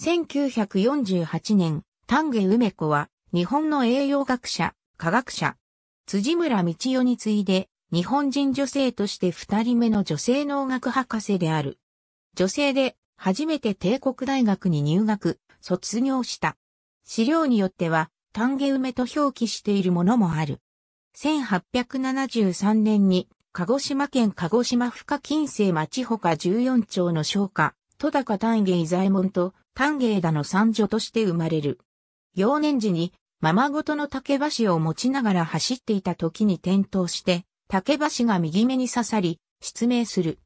1948年、丹下梅子は、日本の栄養学者、科学者、辻村道代に次いで、日本人女性として二人目の女性農学博士である。女性で、初めて帝国大学に入学、卒業した。資料によっては、丹下梅と表記しているものもある。1873年に、鹿児島県鹿児島深下近世町ほか14町の商家、戸高丹下伊左衛門と丹芸田の三女として生まれる。幼年時に、ままごとの竹橋を持ちながら走っていた時に転倒して、竹橋が右目に刺さり、失明する。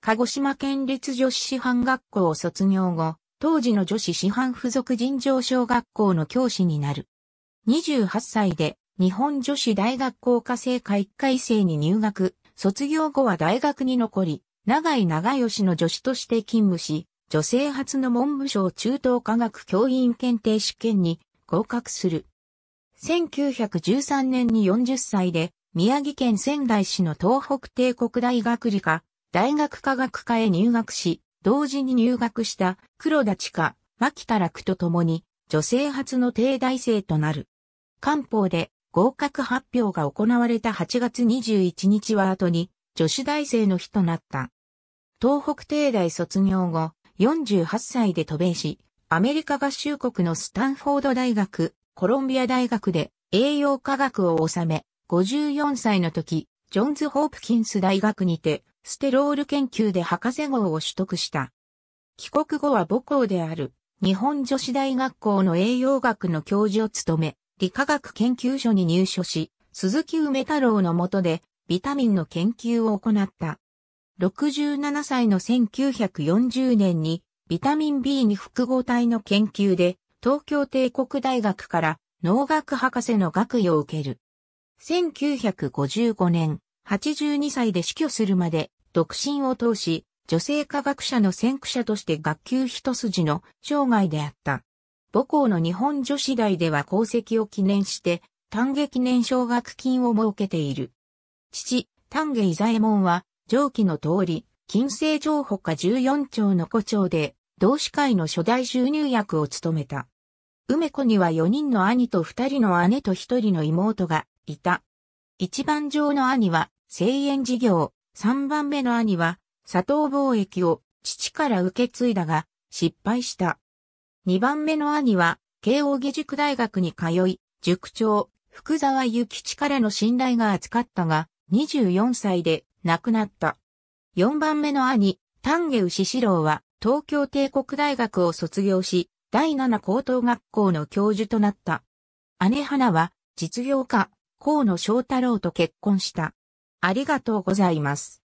鹿児島県立女子師範学校を卒業後、当時の女子師範附属尋常小学校の教師になる。28歳で日本女子大学校科生科1回生に入学、卒業後は大学に残り、長井長吉の助手として勤務し、女性初の文部省中等科学教員検定試験に合格する。1913年に40歳で、宮城県仙台市の東北帝国大学理科、大学科学科へ入学し、同時に入学した黒田地下、牧田楽と共に、女性初の帝大生となる。官報で合格発表が行われた8月21日は後に、女子大生の日となった。東北帝大卒業後、48歳で渡米し、アメリカ合衆国のスタンフォード大学、コロンビア大学で栄養科学を収め、54歳の時、ジョンズ・ホープキンス大学にて、ステロール研究で博士号を取得した。帰国後は母校である、日本女子大学校の栄養学の教授を務め、理化学研究所に入所し、鈴木梅太郎の下で、ビタミンの研究を行った。67歳の1940年にビタミン B に複合体の研究で東京帝国大学から農学博士の学位を受ける。1955年、82歳で死去するまで独身を通し、女性科学者の先駆者として学級一筋の生涯であった。母校の日本女子大では功績を記念して、丹下記念奨学金を設けている。父、丹下伊左衛門は、上記の通り、金星城ほか14町の古町で、同志会の初代収入役を務めた。梅子には4人の兄と2人の姉と1人の妹がいた。一番上の兄は、声援事業、三番目の兄は、佐藤貿易を父から受け継いだが、失敗した。二番目の兄は、慶応義塾大学に通い、塾長、福沢諭吉からの信頼が厚かったが、24歳で亡くなった。4番目の兄、丹下牛四郎は、東京帝国大学を卒業し、第7高等学校の教授となった。姉花は、実業家、河野翔太郎と結婚した。ありがとうございます。